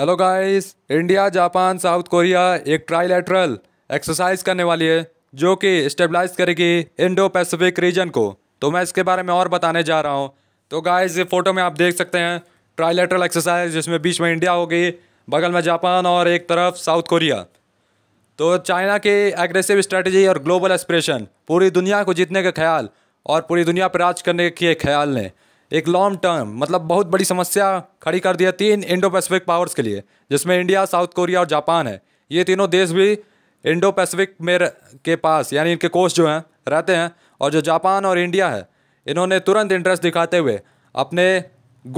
hello guys India Japan South Korea एक trilateral exercise करने वाली है जो कि स्टेबलाइज करेगी इंडो पैसिफिक रीजन को तो मैं इसके बारे में और बताने जा रहा हूँ तो गाइस ये फोटो में आप देख सकते हैं ट्राइलेटरल एक्सरसाइज जिसमें बीच में इंडिया होगी बगल में जापान और एक तरफ साउथ कोरिया तो चाइना के एग्रेसिव स्ट्रेटजी और ग्लोबल एक्सप्रेशन पूरी दुनिया को जीतने का ख्याल और पूरी दुनिया पर राज करने के ख्याल ने एक लॉन्ग टर्म मतलब बहुत बड़ी समस्या खड़ी कर दी है तीन इंडो पैसिफिक पावर्स के लिए जिसमें इंडिया साउथ कोरिया और जापान है ये तीनों देश भी इंडो पैसिफिक में के पास यानी इनके कोस्ट जो हैं रहते हैं और जो जापान और इंडिया है इन्होंने तुरंत इंटरेस्ट दिखाते हुए अपने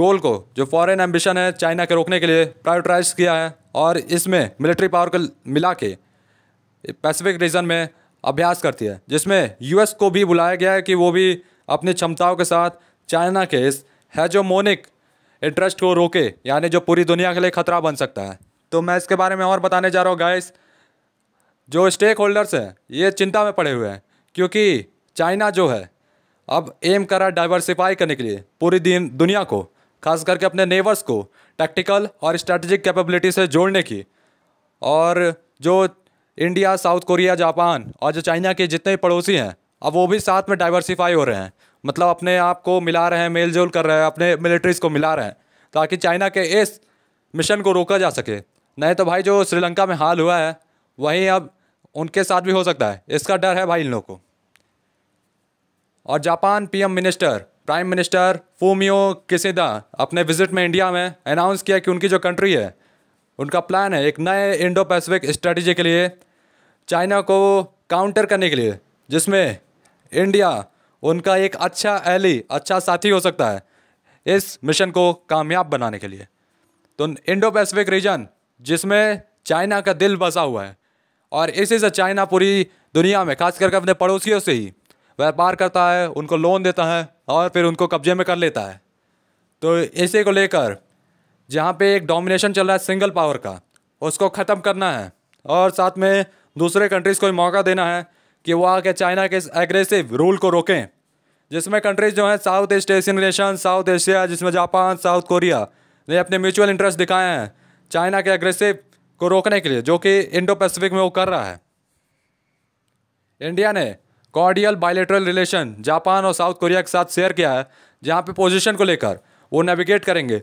गोल को जो फॉरेन एम्बिशन है चाइना के रोकने के लिए प्रायोरिटाइज किया है और इसमें मिलिट्री पावर को मिला के पैसिफिक रीजन में अभ्यास करती है जिसमें यूएस को भी बुलाया गया है कि वो भी अपनी क्षमताओं के साथ चाइना के इस हैजोमोनिक इंटरेस्ट को रोके यानी जो पूरी दुनिया के लिए खतरा बन सकता है तो मैं इसके बारे में और बताने जा रहा हूँ गाइस जो स्टेक होल्डर्स हैं ये चिंता में पड़े हुए हैं क्योंकि चाइना जो है अब एम करा डाइवर्सिफाई करने के लिए पूरी दिन दुनिया को खास करके अपने नेवर्स को टैक्टिकल और स्ट्रैटेजिक कैपेबिलिटी से जोड़ने की और जो इंडिया साउथ कोरिया जापान और जो चाइना के जितने पड़ोसी हैं अब वो भी साथ में डाइवर्सिफाई हो रहे हैं मतलब अपने आप को मिला रहे हैं मेल जोल कर रहे हैं अपने मिलिट्रीज को मिला रहे हैं ताकि चाइना के इस मिशन को रोका जा सके नहीं तो भाई जो श्रीलंका में हाल हुआ है वहीं अब उनके साथ भी हो सकता है इसका डर है भाई इन लोगों को और Japan PM minister prime minister Fumio Kishida अपने विजिट में इंडिया में अनाउंस किया कि उनकी जो कंट्री है उनका प्लान है एक नए इंडो पैसिफिक स्ट्रेटजी के लिए चाइना को काउंटर करने के लिए जिसमें इंडिया उनका एक अच्छा एली अच्छा साथी हो सकता है इस मिशन को कामयाब बनाने के लिए तो इंडो पैसिफिक रीजन जिसमें चाइना का दिल बसा हुआ है और इसी से चाइना पूरी दुनिया में खास करके अपने पड़ोसियों से ही व्यापार करता है उनको लोन देता है और फिर उनको कब्जे में कर लेता है तो इसी को लेकर जहाँ पे एक डोमिनेशन चल रहा है सिंगल पावर का उसको ख़त्म करना है और साथ में दूसरे कंट्रीज़ को मौका देना है कि वो आके चाइना के एग्रेसिव रूल को रोकें जिसमें कंट्रीज जो हैं South East Asian nation South Asia जिसमें जापान साउथ कोरिया ने अपने म्यूचुअल इंटरेस्ट दिखाए हैं चाइना के एग्रेसिव को रोकने के लिए जो कि इंडो पैसिफिक में वो कर रहा है इंडिया ने कॉर्डियल बायोलेटरल रिलेशन जापान और साउथ कोरिया के साथ शेयर किया है जहाँ पे पोजीशन को लेकर वो नेविगेट करेंगे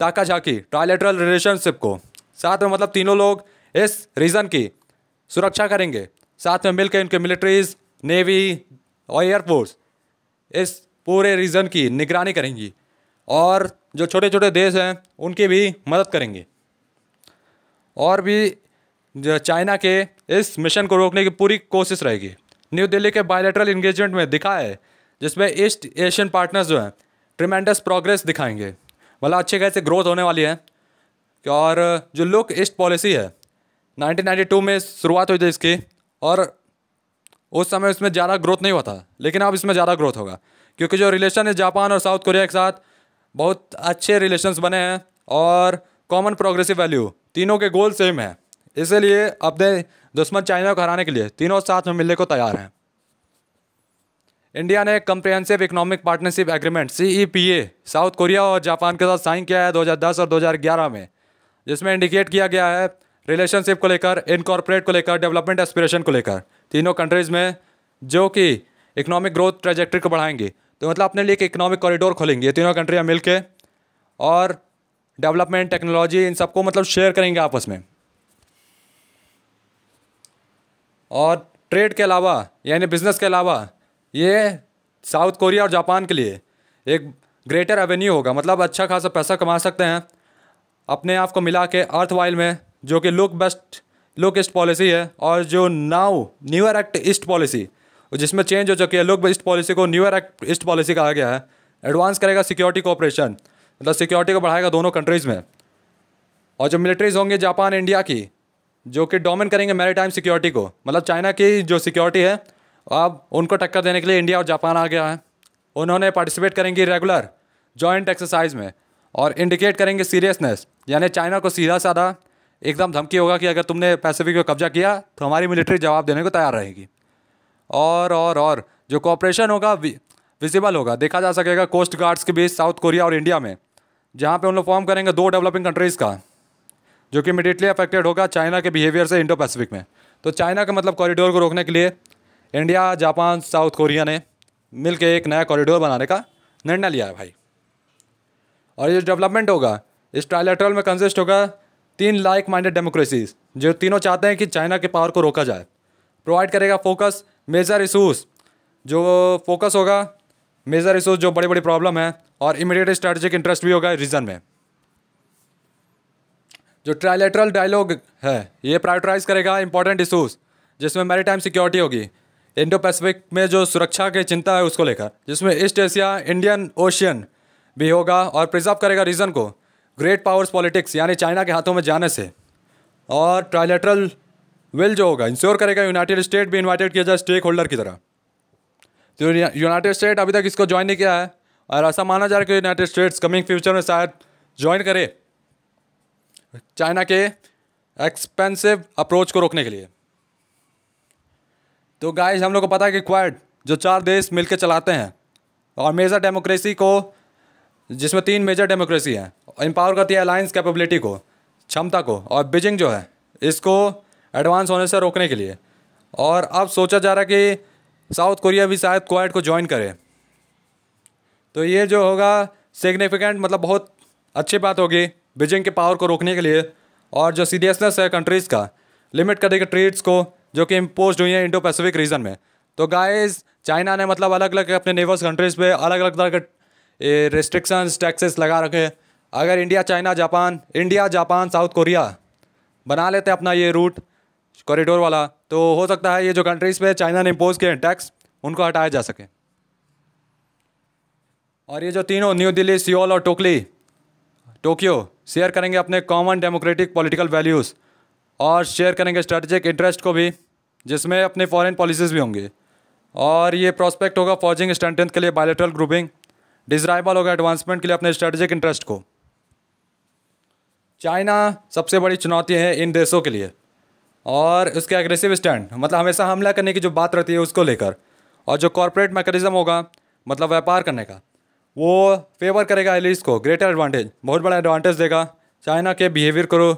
ताका झाकी ट्राइलेटरल रिलेशनशिप को साथ में मतलब तीनों लोग इस रीजन की सुरक्षा करेंगे साथ में मिलकर इनके मिलिट्रीज नेवी और एयरफोर्स इस पूरे रीजन की निगरानी करेंगी और जो छोटे छोटे देश हैं उनकी भी मदद करेंगे और भी चाइना के इस मिशन को रोकने की पूरी कोशिश रहेगी न्यू दिल्ली के बायोलेटरल इंगेजमेंट में दिखा है जिसमें ईस्ट एशियन पार्टनर्स जो हैं ट्रिमेंडस प्रोग्रेस दिखाएंगे मतलब अच्छे खासे ग्रोथ होने वाली है और जो लुक ईस्ट पॉलिसी है 1992 में शुरुआत हुई थी इसकी और उस समय उसमें ज़्यादा ग्रोथ नहीं हुआ था लेकिन अब इसमें ज़्यादा ग्रोथ होगा क्योंकि जो रिलेशन है जापान और साउथ कोरिया के साथ बहुत अच्छे रिलेशन बने हैं और कॉमन प्रोग्रेसिव वैल्यू तीनों के गोल सेम है इसलिए अपने दुश्मन चाइना को हराने के लिए तीनों साथ में मिलने को तैयार हैं इंडिया ने comprehensive economic partnership agreement C South Korea और जापान के साथ साइन किया है 2010 और 2011 में जिसमें इंडिकेट किया गया है रिलेशनशिप को लेकर इन को लेकर डेवलपमेंट एस्पिरेशन को लेकर तीनों कंट्रीज़ में जो कि इकोनॉमिक ग्रोथ ट्रेजेक्ट्री को बढ़ाएंगे तो मतलब अपने लिए एक इकोनॉमिक कॉरिडोर खोलेंगे ये तीनों कंट्रियाँ मिल के और डेवलपमेंट टेक्नोलॉजी इन सबको मतलब शेयर करेंगे आपस में और ट्रेड के अलावा यानी बिजनेस के अलावा ये साउथ कोरिया और जापान के लिए एक ग्रेटर एवेन्यू होगा मतलब अच्छा खासा पैसा कमा सकते हैं अपने आप को मिला के अर्थ वाइल में जो कि look best look east policy है और जो now newer act east policy जिसमें चेंज हो चुकी है लुक बेस्ट पॉलिसी को न्यूअर एक्ट ईस्ट पॉलिसी कहा गया है एडवांस करेगा सिक्योरिटी कोऑपरेशन मतलब सिक्योरिटी को बढ़ाएगा दोनों कंट्रीज़ में और जो मिलिट्रीज होंगे जापान इंडिया की जो कि डोमिन करेंगे मेरी टाइम सिक्योरिटी को मतलब चाइना की जो सिक्योरिटी है अब उनको टक्कर देने के लिए इंडिया और जापान आ गया है उन्होंने पार्टिसिपेट करेंगी रेगुलर जॉइंट एक्सरसाइज में और इंडिकेट करेंगे सीरियसनेस यानी चाइना को सीधा साधा एकदम धमकी होगा कि अगर तुमने पैसिफिक को कब्जा किया तो हमारी मिलिट्री जवाब देने को तैयार रहेगी और और और जो कॉपरेशन होगा विजिबल होगा देखा जा सकेगा कोस्ट गार्ड्स के बीच साउथ कोरिया और इंडिया में जहाँ पे उन लोग फॉर्म करेंगे दो डेवलपिंग कंट्रीज़ का जो कि इमिडिएटली अफेक्टेड होगा चाइना के बिहेवियर से इंडो पैसिफिक में तो चाइना का मतलब कॉरिडोर को रोकने के लिए इंडिया जापान साउथ कोरिया ने मिल के एक नया कॉरिडोर बनाने का निर्णय लिया है भाई और ये डेवलपमेंट होगा इस ट्रायलेटरल में कंसिस्ट होगा तीन लाइक माइंडेड डेमोक्रेसीज जो तीनों चाहते हैं कि चाइना के पावर को रोका जाए प्रोवाइड करेगा फोकस मेजर इशूज़ जो फोकस होगा मेजर इशूज़ जो बड़ी बड़ी प्रॉब्लम है और इमीडिएट स्ट्रेटजिक इंटरेस्ट भी होगा रीजन में जो ट्राइलेटरल डायलॉग है ये प्रायोरिटाइज करेगा इंपॉर्टेंट इशूज़ जिसमें मेरी टाइम सिक्योरिटी होगी इंडो पैसिफिक में जो सुरक्षा की चिंता है उसको लेकर जिसमें ईस्ट एशिया इंडियन ओशियन भी होगा और प्रिजर्व करेगा रीजन को ग्रेट पावर्स पॉलिटिक्स यानी चाइना के हाथों में जाने से और ट्राइलेटरल विल जो होगा इंश्योर करेगा यूनाइटेड स्टेट भी इन्वाइटेड किया जाए स्टेक होल्डर की तरह तो यूनाइटेड स्टेट अभी तक इसको ज्वाइन नहीं किया है और ऐसा माना जा रहा है कि यूनाइटेड स्टेट्स कमिंग फ्यूचर में शायद ज्वाइन करे चाइना के एक्सपेंसिव अप्रोच को रोकने के लिए तो गाइज हम लोग को पता है कि क्वाड जो चार देश मिलकर चलाते हैं और मेजर डेमोक्रेसी को जिसमें तीन मेजर डेमोक्रेसी हैं एम्पावर करती है अलायंस कैपेबिलिटी को क्षमता को और बीजिंग जो है इसको एडवांस होने से रोकने के लिए और अब सोचा जा रहा है कि साउथ कोरिया भी शायद क्वाइट को ज्वाइन करे तो ये जो होगा सिग्निफिकेंट मतलब बहुत अच्छी बात होगी बीजिंग के पावर को रोकने के लिए और जो सीरियसनेस है कंट्रीज़ का लिमिट कर देगा ट्रेड्स को जो कि इम्पोज हुई है इंडो पैसिफिक रीजन में तो गाइस चाइना ने मतलब अलग अलग अपने नेवर्स कंट्रीज़ पे अलग अलग तरह के रिस्ट्रिक्शंस टैक्सेस लगा रखे अगर India China Japan India Japan South Korea बना लेते हैं अपना ये रूट कॉरिडोर वाला तो हो सकता है ये जो कंट्रीज़ पे चाइना ने इम्पोज किए हैं टैक्स उनको हटाया जा सके और ये जो तीनों न्यू दिल्ली सियोल और टोकली टोक्यो शेयर करेंगे अपने कॉमन डेमोक्रेटिक पॉलिटिकल वैल्यूज़ और शेयर करेंगे स्ट्रेटजिक इंटरेस्ट को भी जिसमें अपने फॉरेन पॉलिसीज़ भी होंगे और ये प्रॉस्पेक्ट होगा फॉर्जिंग स्टैंड के लिए बायोलेटरल ग्रुपिंग डिजराइबल होगा एडवांसमेंट के लिए अपने स्ट्रेटेजिक इंटरेस्ट को चाइना सबसे बड़ी चुनौती है इन देशों के लिए और उसके एग्रेसिव स्टैंड मतलब हमेशा हमला करने की जो बात रहती है उसको लेकर और जो कॉरपोरेट मैकेनिज्म होगा मतलब व्यापार करने का वो फेवर करेगा एलिस को ग्रेटर एडवांटेज बहुत बड़ा एडवांटेज देगा चाइना के बिहेवियर को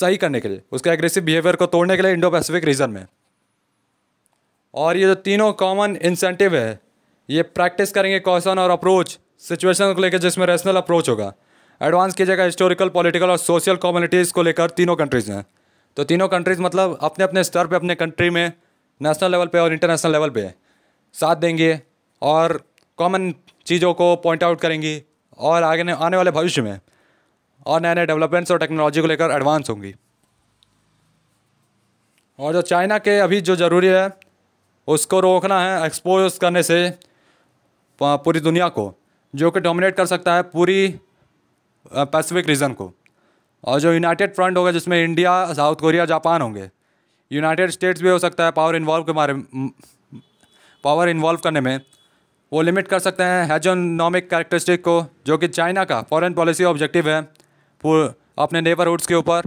सही करने के लिए उसके एग्रेसिव बिहेवियर को तोड़ने के लिए इंडो पैसिफिक रीजन में और ये जो तीनों कॉमन इंसेंटिव है ये प्रैक्टिस करेंगे कौशन और अप्रोच सिचुएशन को लेकर जिसमें रैशनल अप्रोच होगा एडवांस की जगह हिस्टोरिकल पॉलिटिकल और सोशल कम्युनिटीज़ को लेकर तीनों कंट्रीज़ हैं तो तीनों कंट्रीज़ मतलब अपने अपने स्तर पे अपने कंट्री में नेशनल लेवल पे और इंटरनेशनल लेवल पे साथ देंगे और कॉमन चीज़ों को पॉइंट आउट करेंगी और आगे आने वाले भविष्य में और नए नए डेवलपमेंट्स और टेक्नोलॉजी को लेकर एडवांस होंगी और जो चाइना के अभी जो ज़रूरी है उसको रोकना है एक्सपोज करने से पूरी दुनिया को जो कि डोमिनेट कर सकता है पूरी पैसिफिक रीजन को और जो यूनाइटेड फ्रंट होगा जिसमें इंडिया साउथ कोरिया जापान होंगे यूनाइटेड स्टेट्स भी हो सकता है पावर इन्वॉल्व के मारे पावर इन्वॉल्व करने में वो लिमिट कर सकते हैं हैजोनॉमिक कैरेक्टरिस्टिक को जो कि चाइना का फॉरेन पॉलिसी ऑब्जेक्टिव है अपने नेबरहुड्स के ऊपर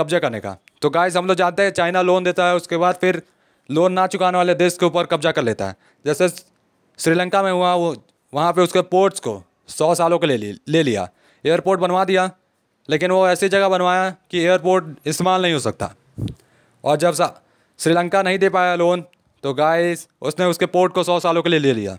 कब्जा करने का तो गाइस हम लोग जानते हैं चाइना लोन देता है उसके बाद फिर लोन ना चुकाने वाले देश के ऊपर कब्जा कर लेता है जैसे श्रीलंका में हुआ वो वहाँ पे उसके पोर्ट्स को सौ सालों के ले ली ले लिया एयरपोर्ट बनवा दिया लेकिन वो ऐसी जगह बनवाया कि एयरपोर्ट इस्तेमाल नहीं हो सकता और जब श्रीलंका नहीं दे पाया लोन तो गाइस उसने उसके पोर्ट को सौ सालों के लिए ले लिया